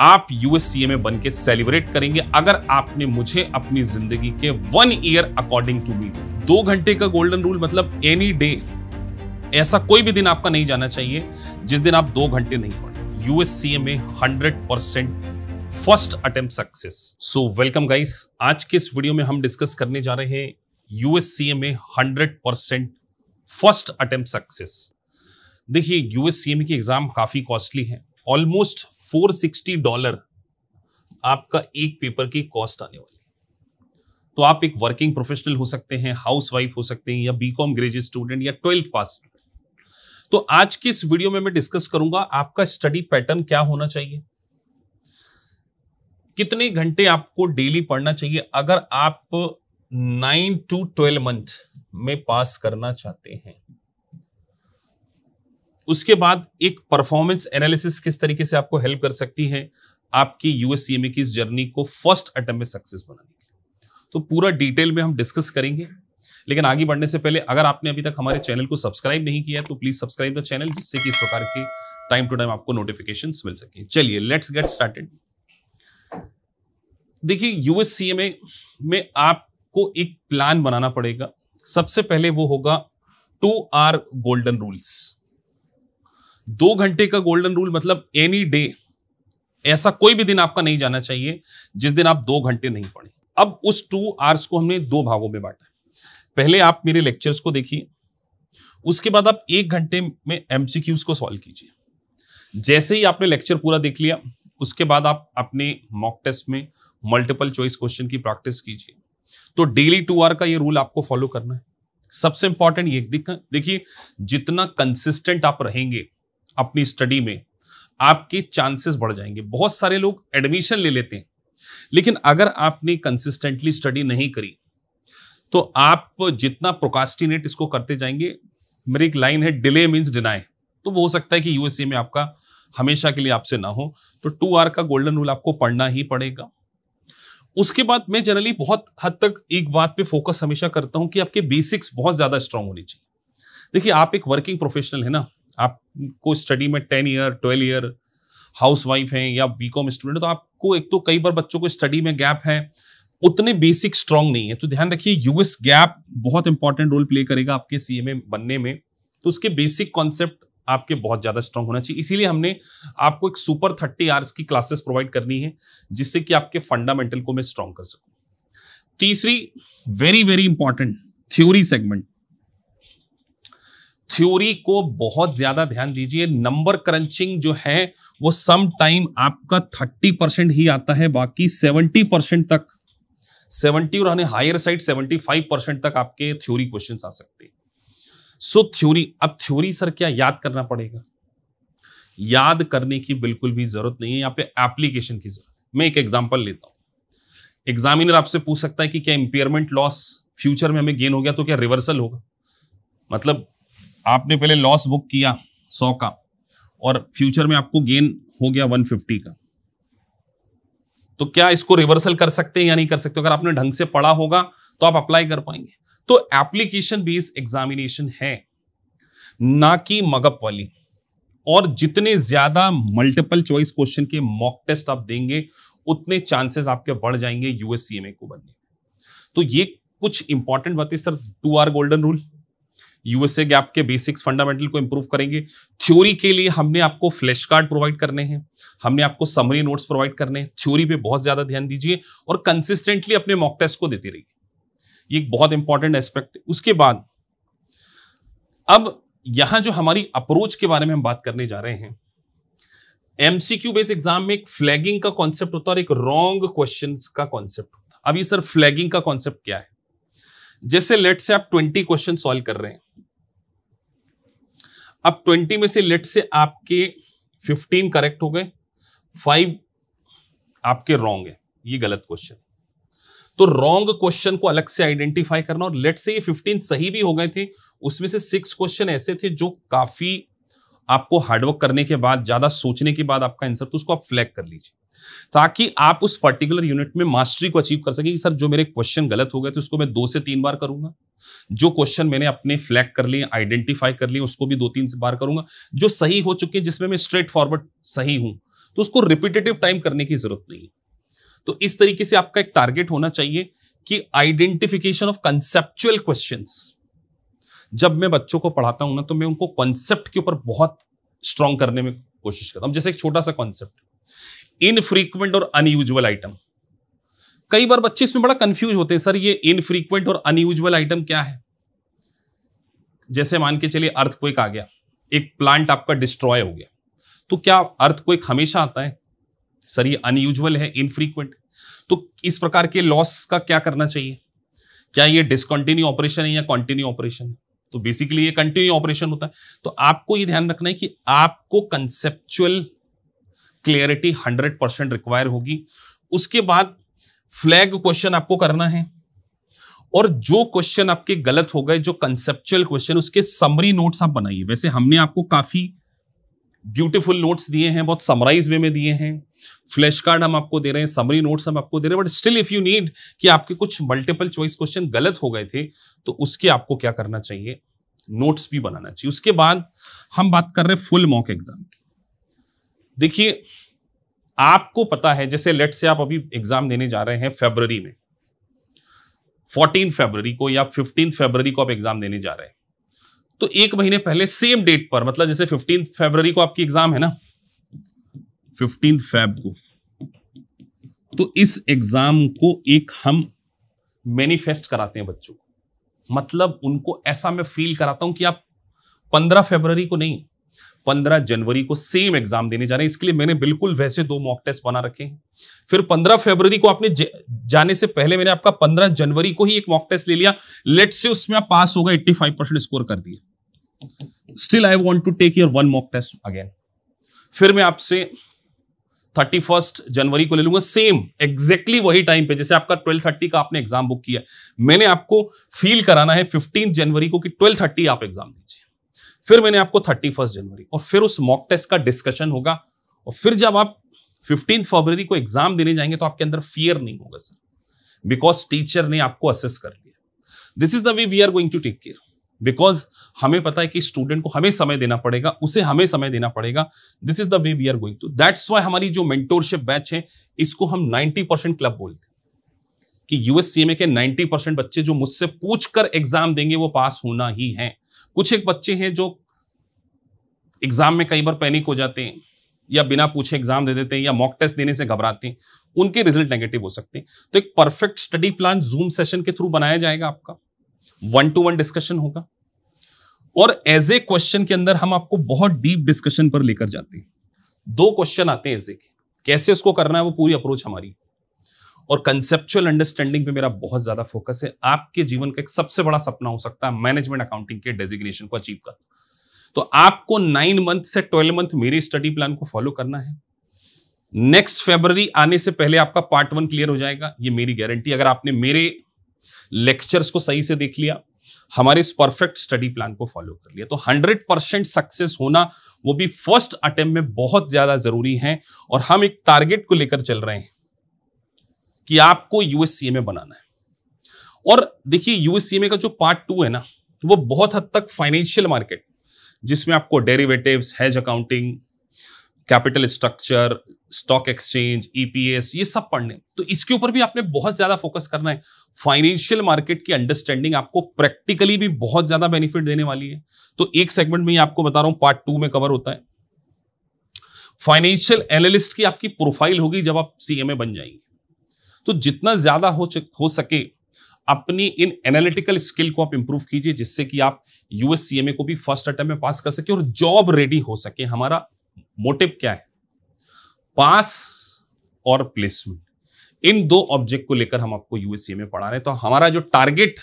आप यूएससीए में बन के सेलिब्रेट करेंगे अगर आपने मुझे अपनी जिंदगी के one year according to me दो घंटे का गोल्डन रूल मतलब एनी डे ऐसा कोई भी दिन आपका नहीं जाना चाहिए जिस दिन आप दो घंटे नहीं पढ़े यूएससीए में hundred percent first attempt success so welcome guys आज के इस वीडियो में हम डिस्कस करने जा रहे हैं यूएससीए में hundred percent first attempt success देखिए यूएससीएम की एग्जाम काफी कॉस्टली है ऑलमोस्ट 460 डॉलर आपका एक पेपर की कॉस्ट आने वाली तो आप एक वर्किंग प्रोफेशनल हो सकते हैं हाउस वाइफ हो सकते हैं या बी कॉम ग्रेजुएट स्टूडेंट या ट्वेल्थ पास तो आज की इस वीडियो में मैं डिस्कस करूंगा आपका स्टडी पैटर्न क्या होना चाहिए कितने घंटे आपको डेली पढ़ना चाहिए अगर आप नाइन टू ट्वेल्व मंथ में पास करना चाहते हैं उसके बाद एक परफॉर्मेंस एनालिसिस किस तरीके से आपको हेल्प कर सकती है आपकी यूएससीएमए की इस जर्नी को फर्स्ट अटेम्प्ट में सक्सेस बनाने के लिए तो पूरा डिटेल में हम डिस्कस करेंगे लेकिन आगे बढ़ने से पहले अगर आपने अभी तक हमारे चैनल को सब्सक्राइब नहीं किया तो प्लीज सब्सक्राइब द चैनल जिससे कि इस प्रकार के टाइम टू टाइम आपको नोटिफिकेशन मिल सके चलिए लेट्स गेट स्टार्टेड देखिए यूएससीएमए में आपको एक प्लान बनाना पड़ेगा सबसे पहले वो होगा टू आर गोल्डन रूल्स दो घंटे का गोल्डन रूल मतलब एनी डे ऐसा कोई भी दिन आपका नहीं जाना चाहिए जिस दिन आप दो घंटे नहीं पढ़े अब उस टू आवर्स को हमने दो भागों में बांटा पहले आप मेरे लेक्चर्स को देखिए उसके बाद आप एक घंटे में एमसीक्यूज को सॉल्व कीजिए जैसे ही आपने लेक्चर पूरा देख लिया उसके बाद आप अपने मॉक टेस्ट में मल्टीपल चॉइस क्वेश्चन की प्रैक्टिस कीजिए तो डेली टू आर का ये रूल आपको फॉलो करना है सबसे इंपॉर्टेंट ये देखिए जितना कंसिस्टेंट आप रहेंगे अपनी स्टडी में आपके चांसेस बढ़ जाएंगे बहुत सारे लोग एडमिशन ले लेते हैं लेकिन अगर आपने कंसिस्टेंटली स्टडी नहीं करी तो आप जितना प्रोकास्टिनेट इसको करते जाएंगे मेरी एक लाइन है डिले मीन्स डिनाई तो वो हो सकता है कि यूएसए में आपका हमेशा के लिए आपसे ना हो तो टू आर का गोल्डन रूल आपको पढ़ना ही पड़ेगा उसके बाद मैं जनरली बहुत हद तक एक बात पे फोकस हमेशा करता हूं कि आपके बेसिक्स बहुत ज्यादा स्ट्रांग होनी चाहिए देखिए आप एक वर्किंग प्रोफेशनल है ना आपको स्टडी में ten year twelve year housewife हैं या बी कॉम स्टूडेंट तो आपको एक तो कई बार बच्चों को स्टडी में गैप है उतने बेसिक स्ट्रांग नहीं है तो ध्यान रखिए यूएस गैप बहुत इंपॉर्टेंट रोल प्ले करेगा आपके सीएमए बनने में तो उसके बेसिक कॉन्सेप्ट आपके बहुत ज्यादा स्ट्रांग होना चाहिए इसीलिए हमने आपको एक सुपर थर्टी आवर्स की क्लासेस प्रोवाइड करनी है जिससे कि आपके फंडामेंटल को मैं स्ट्रांग कर सकूं तीसरी very very important theory segment theory को बहुत ज्यादा ध्यान दीजिए नंबर क्रंचिंग जो है वो सम टाइम आपका थर्टी परसेंट ही आता है बाकी सेवेंटी परसेंट तक सेवेंटी और higher side seventy five percent तक आपके थ्योरी क्वेश्चंस आ सकते हैं सो थ्योरी अब थ्योरी सर क्या याद करना पड़ेगा याद करने की बिल्कुल भी जरूरत नहीं है यहाँ पे एप्लीकेशन की जरूरत मैं एक एग्जाम्पल लेता हूं एग्जामिनर आपसे पूछ सकता है कि क्या इंपेयरमेंट लॉस फ्यूचर में हमें गेन हो गया तो क्या रिवर्सल होगा मतलब आपने पहले लॉस बुक किया सौ का और फ्यूचर में आपको गेन हो गया वन फिफ्टी का तो क्या इसको रिवर्सल कर सकते हैं या नहीं कर सकते अगर आपने ढंग से पढ़ा होगा तो आप अप्लाई कर पाएंगे तो एप्लीकेशन बेस्ड एग्जामिनेशन है ना कि मगप वाली और जितने ज्यादा मल्टीपल चॉइस क्वेश्चन के मॉक टेस्ट आप देंगे उतने चांसेस आपके बढ़ जाएंगे यूएससीएमए को बनने तो ये कुछ इंपॉर्टेंट बातें sir two R golden rule USA gap के बेसिक्स फंडामेंटल को इंप्रूव करेंगे थ्योरी के लिए हमने आपको फ्लैश कार्ड प्रोवाइड करने हैं हमने आपको समरी नोट्स प्रोवाइड करने हैं थ्योरी पे बहुत ज्यादा ध्यान दीजिए और कंसिस्टेंटली अपने मॉक टेस्ट को देती रहिए एक बहुत इंपॉर्टेंट एस्पेक्ट है उसके बाद अब यहां जो हमारी अप्रोच के बारे में हम बात करने जा रहे हैं एमसीक्यू बेस्ड एग्जाम में एक फ्लैगिंग का कॉन्सेप्ट होता है और एक रॉन्ग क्वेश्चन का कॉन्सेप्ट होता है अब ये सर फ्लैगिंग का कॉन्सेप्ट क्या है जैसे लेट से आप ट्वेंटी क्वेश्चन सॉल्व कर रहे हैं अब ट्वेंटी में से लेट से आपके फिफ्टीन करेक्ट हो गए फाइव आपके रॉन्ग है ये गलत क्वेश्चन तो रॉन्ग क्वेश्चन को अलग से आइडेंटिफाई करना और लेट से ये फिफ्टीन सही भी हो गए थे उसमें से सिक्स क्वेश्चन ऐसे थे जो काफी आपको हार्डवर्क करने के बाद ज्यादा सोचने के बाद आपका आंसर तो उसको आप फ्लैग कर लीजिए ताकि आप उस पर्टिकुलर यूनिट में मास्टरी को अचीव कर सके कि सर जो मेरे क्वेश्चन गलत हो गए तो उसको मैं दो से तीन बार करूंगा जो क्वेश्चन मैंने अपने फ्लैग कर लिए आइडेंटिफाई कर लिए उसको भी दो तीन बार करूंगा जो सही हो चुके हैं जिसमें मैं स्ट्रेट फॉरवर्ड सही हूं तो उसको रिपीटेटिव टाइम करने की जरूरत नहीं है तो इस तरीके से आपका एक टारगेट होना चाहिए कि आइडेंटिफिकेशन ऑफ कंसेप्चुअल क्वेश्चंस जब मैं बच्चों को पढ़ाता हूँ ना तो मैं उनको कॉन्सेप्ट के ऊपर बहुत स्ट्रॉन्ग करने में कोशिश करता हूँ जैसे एक छोटा सा कॉन्सेप्ट इनफ्रीक्वेंट और अनयूजल आइटम कई बार बच्चे इसमें बड़ा कंफ्यूज होते हैं सर ये इनफ्रीक्वेंट और अनयूजल आइटम क्या है जैसे मान के चलिए अर्थ कोइक आ गया एक प्लांट आपका डिस्ट्रॉय हो गया तो क्या अर्थ कोइक हमेशा आता है सर ये अनयूजल है इनफ्रीक्वेंट तो इस प्रकार के लॉस का क्या करना चाहिए क्या ये डिसकंटिन्यू ऑपरेशन है या कॉन्टिन्यू ऑपरेशन है तो बेसिकली ये कंटिन्यू ऑपरेशन होता है तो आपको ये ध्यान रखना है कि आपको conceptual clarity hundred percent require होगी उसके बाद फ्लैग क्वेश्चन आपको करना है और जो क्वेश्चन आपके गलत हो गए जो कंसेप्चुअल क्वेश्चन उसके समरी नोट्स आप बनाइए वैसे हमने आपको काफी ब्यूटीफुल नोट्स दिए हैं बहुत समराइज वे में दिए हैं फ्लैश कार्ड हम आपको दे रहे हैं समरी नोट्स हम आपको दे रहे हैं but still if you need कि आपके कुछ मल्टीपल चॉइस क्वेश्चन गलत हो गए थे तो उसके आपको क्या करना चाहिए नोट्स भी बनाना चाहिए उसके बाद हम बात कर रहे हैं फुल मॉक एग्जाम की देखिए आपको पता है जैसे लेट से आप अभी एग्जाम देने जा रहे हैं फेबररी में फोर्टीन फेबररी को या फिफ्टीन फेबररी को आप एग्जाम देने जा रहे हैं तो एक महीने पहले सेम डेट पर मतलब जैसे फिफ्टीन फेबररी को आपकी एग्जाम है ना फिफ्टीन फैब को तो इस एग्जाम को एक हम मैनिफेस्ट कराते हैं बच्चों को मतलब उनको ऐसा मैं फील कराता हूं कि आप पंद्रह फरवरी को नहीं पंद्रह जनवरी को सेम एग्जाम देने जा रहे हैं इसके लिए मैंने बिल्कुल वैसे दो मॉक टेस्ट बना रखे हैं फिर पंद्रह फरवरी को आपने जाने से पहले मैंने आपका पंद्रह जनवरी को ही एक मॉक टेस्ट ले लिया लेट से उसमें आप पास होगा एट्टी फाइव परसेंट स्कोर कर दिया still I want to take your one mock test again फिर मैं आपसे थर्टी फर्स्ट जनवरी को ले लूंगा सेम एग्जैक्टली वही टाइम पे जैसे आपका ट्वेल्व थर्टी का आपने एग्जाम बुक किया मैंने आपको फील कराना है फिफ्टीन जनवरी को कि ट्वेल्व थर्टी आप एग्जाम दीजिए फिर मैंने आपको थर्टी फर्स्ट जनवरी और फिर उस मॉक टेस्ट का डिस्कशन होगा और फिर जब आप फिफ्टीन फरवरी को एग्जाम देने जाएंगे तो आपके अंदर फियर नहीं होगा सर बिकॉज टीचर ने आपको असेस कर लिया this is the way we are going to take care because हमें पता है कि स्टूडेंट को हमें समय देना पड़ेगा उसे हमें समय देना पड़ेगा this is the way we are going to that's why हमारी जो मेंटोरशिप बैच है इसको हम 90 परसेंट क्लब बोलते हैं कि यूएससीएमए के 90 परसेंट बच्चे जो मुझसे पूछ कर एग्जाम देंगे वो पास होना ही है कुछ एक बच्चे हैं जो एग्जाम में कई बार पैनिक हो जाते हैं या बिना पूछे एग्जाम दे देते हैं या मॉक टेस्ट देने से घबराते हैं उनके रिजल्ट नेगेटिव हो सकते हैं तो एक perfect study plan zoom session के थ्रू बनाया जाएगा आपका वन टू वन डिस्कशन होगा और एज ए क्वेश्चन के अंदर हम आपको बहुत डीप डिस्कशन पर लेकर जाते हैं दो क्वेश्चन आते हैं एज ए के कैसे उसको करना है वो पूरी अप्रोच हमारी और कंसेप्चुअल अंडरस्टैंडिंग पे मेरा बहुत ज्यादा फोकस है आपके जीवन का एक सबसे बड़ा सपना हो सकता है मैनेजमेंट अकाउंटिंग के डेजिग्नेशन को अचीव कर तो आपको नाइन मंथ से ट्वेल्व मंथ मेरे स्टडी प्लान को फॉलो करना है नेक्स्ट फेबररी आने से पहले आपका पार्ट वन क्लियर हो जाएगा ये मेरी गारंटी अगर आपने मेरे लेक्चर्स को सही से देख लिया हमारे इस परफेक्ट स्टडी प्लान को फॉलो कर लिया तो 100 परसेंट सक्सेस होना वो भी फर्स्ट अटेम्प्ट में बहुत ज्यादा जरूरी है और हम एक टारगेट को लेकर चल रहे हैं कि आपको यूएससीए में बनाना है और देखिए यूएससीए का जो पार्ट टू है ना वो बहुत हद तक फाइनेंशियल मार्केट जिसमें आपको derivatives hedge accounting capital structure stock exchange EPS e ये सब पढ़ने तो इसके ऊपर भी आपने बहुत ज्यादा फोकस करना है फाइनेंशियल मार्केट की अंडरस्टैंडिंग आपको प्रैक्टिकली भी बहुत ज्यादा बेनिफिट देने वाली है तो एक सेगमेंट में ही आपको बता रहा हूं पार्ट टू में कवर होता है फाइनेंशियल एनालिस्ट की आपकी प्रोफाइल होगी जब आप सीएमए बन जाएंगे तो जितना ज्यादा हो, हो सके अपनी इन एनालिटिकल स्किल को आप इंप्रूव कीजिए जिससे कि आप यूएस सीएमए को भी फर्स्ट अटेम्प्ट में पास कर सके और जॉब रेडी हो सके हमारा मोटिव क्या है पास और प्लेसमेंट इन दो ऑब्जेक्ट को लेकर हम आपको यूएसए में पढ़ा रहे हैं तो हमारा जो टारगेट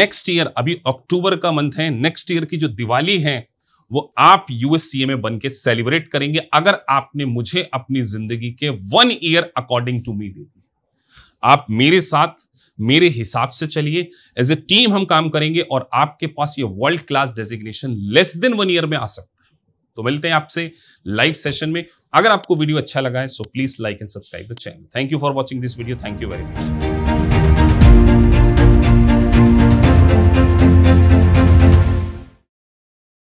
नेक्स्ट ईयर अभी अक्टूबर का मंथ है नेक्स्ट ईयर की जो दिवाली है वो आप यूएससीए में बनके सेलिब्रेट करेंगे अगर आपने मुझे अपनी जिंदगी के one year according to me दे दी आप मेरे साथ मेरे हिसाब से चलिए एज ए टीम हम काम करेंगे और आपके पास ये world class designation less than one year में आ सकता तो मिलते हैं आपसे लाइव सेशन में अगर आपको वीडियो अच्छा लगा है so please like and subscribe the channel thank you for watching this video thank you very much